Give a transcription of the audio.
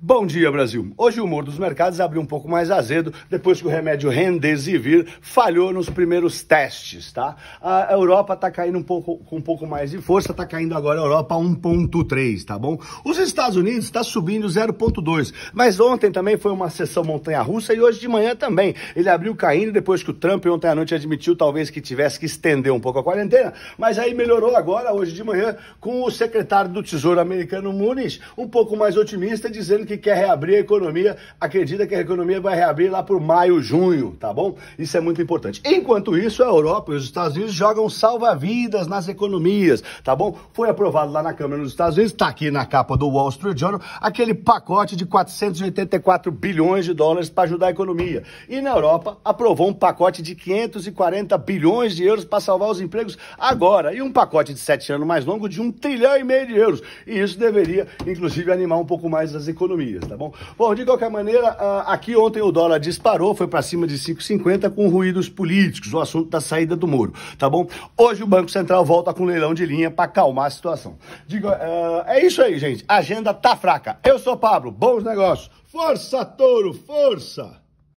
Bom dia, Brasil! Hoje o humor dos mercados abriu um pouco mais azedo depois que o remédio Rendesivir falhou nos primeiros testes, tá? A Europa tá caindo um pouco, com um pouco mais de força, tá caindo agora a Europa 1.3, tá bom? Os Estados Unidos está subindo 0.2, mas ontem também foi uma sessão montanha-russa e hoje de manhã também. Ele abriu caindo depois que o Trump ontem à noite admitiu talvez que tivesse que estender um pouco a quarentena, mas aí melhorou agora, hoje de manhã, com o secretário do Tesouro americano Muniz, um pouco mais otimista, dizendo que quer reabrir a economia acredita que a economia vai reabrir lá por maio, junho, tá bom? Isso é muito importante. Enquanto isso, a Europa e os Estados Unidos jogam salva-vidas nas economias, tá bom? Foi aprovado lá na Câmara dos Estados Unidos, tá aqui na capa do Wall Street Journal, aquele pacote de 484 bilhões de dólares para ajudar a economia. E na Europa, aprovou um pacote de 540 bilhões de euros para salvar os empregos agora. E um pacote de sete anos mais longo de um trilhão e meio de euros. E isso deveria, inclusive, animar um pouco mais as economias economias, tá bom? Bom, de qualquer maneira, ah, aqui ontem o dólar disparou, foi para cima de 5,50 com ruídos políticos, o assunto da saída do Moro, tá bom? Hoje o Banco Central volta com leilão de linha para acalmar a situação. Digo, ah, é isso aí, gente. A agenda tá fraca. Eu sou Pablo, bons negócios. Força, touro, força!